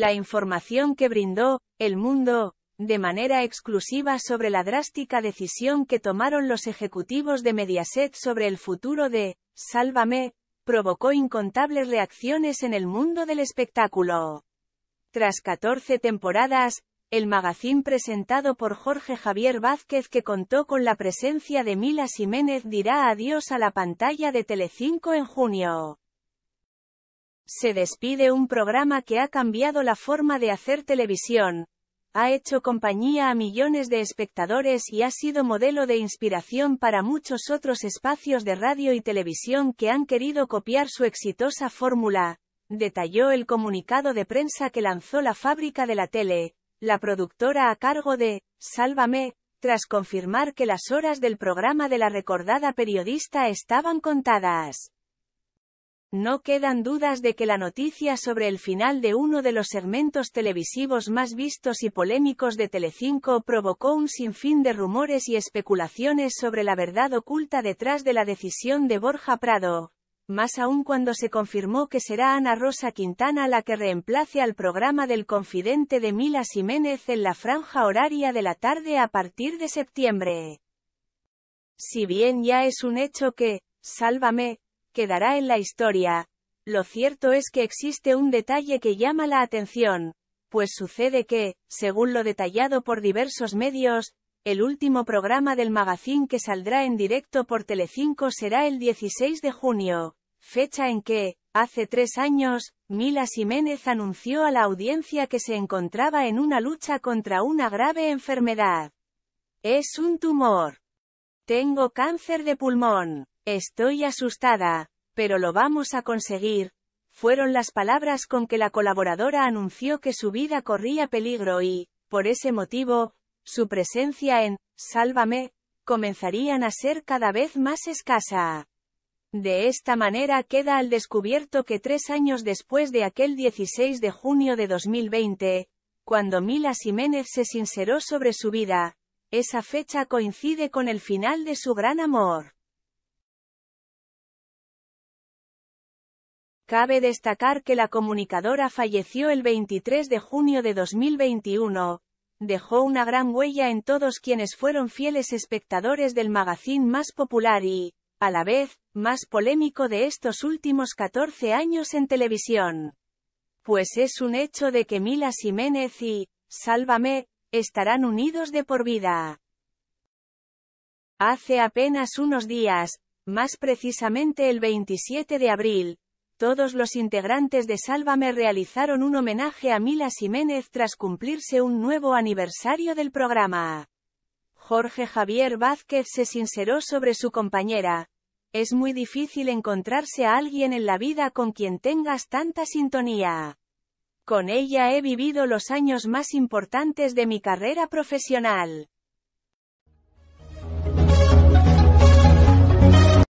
la información que brindó, el mundo, de manera exclusiva sobre la drástica decisión que tomaron los ejecutivos de Mediaset sobre el futuro de, Sálvame, provocó incontables reacciones en el mundo del espectáculo. Tras 14 temporadas, el magazine presentado por Jorge Javier Vázquez que contó con la presencia de Mila Jiménez dirá adiós a la pantalla de Telecinco en junio. Se despide un programa que ha cambiado la forma de hacer televisión, ha hecho compañía a millones de espectadores y ha sido modelo de inspiración para muchos otros espacios de radio y televisión que han querido copiar su exitosa fórmula, detalló el comunicado de prensa que lanzó la fábrica de la tele, la productora a cargo de Sálvame, tras confirmar que las horas del programa de la recordada periodista estaban contadas. No quedan dudas de que la noticia sobre el final de uno de los segmentos televisivos más vistos y polémicos de Telecinco provocó un sinfín de rumores y especulaciones sobre la verdad oculta detrás de la decisión de Borja Prado, más aún cuando se confirmó que será Ana Rosa Quintana la que reemplace al programa del confidente de Mila Jiménez en la franja horaria de la tarde a partir de septiembre. Si bien ya es un hecho que, Sálvame, quedará en la historia. Lo cierto es que existe un detalle que llama la atención, pues sucede que, según lo detallado por diversos medios, el último programa del magazine que saldrá en directo por Telecinco será el 16 de junio, fecha en que, hace tres años, Mila Jiménez anunció a la audiencia que se encontraba en una lucha contra una grave enfermedad. Es un tumor. Tengo cáncer de pulmón. Estoy asustada. Pero lo vamos a conseguir. Fueron las palabras con que la colaboradora anunció que su vida corría peligro y, por ese motivo, su presencia en Sálvame comenzarían a ser cada vez más escasa. De esta manera queda al descubierto que tres años después de aquel 16 de junio de 2020, cuando Mila Jiménez se sinceró sobre su vida, esa fecha coincide con el final de su gran amor. Cabe destacar que la comunicadora falleció el 23 de junio de 2021. Dejó una gran huella en todos quienes fueron fieles espectadores del magazine más popular y, a la vez, más polémico de estos últimos 14 años en televisión. Pues es un hecho de que Mila Jiménez y, Sálvame, estarán unidos de por vida. Hace apenas unos días, más precisamente el 27 de abril, todos los integrantes de Sálvame realizaron un homenaje a Mila Jiménez tras cumplirse un nuevo aniversario del programa. Jorge Javier Vázquez se sinceró sobre su compañera. Es muy difícil encontrarse a alguien en la vida con quien tengas tanta sintonía. Con ella he vivido los años más importantes de mi carrera profesional.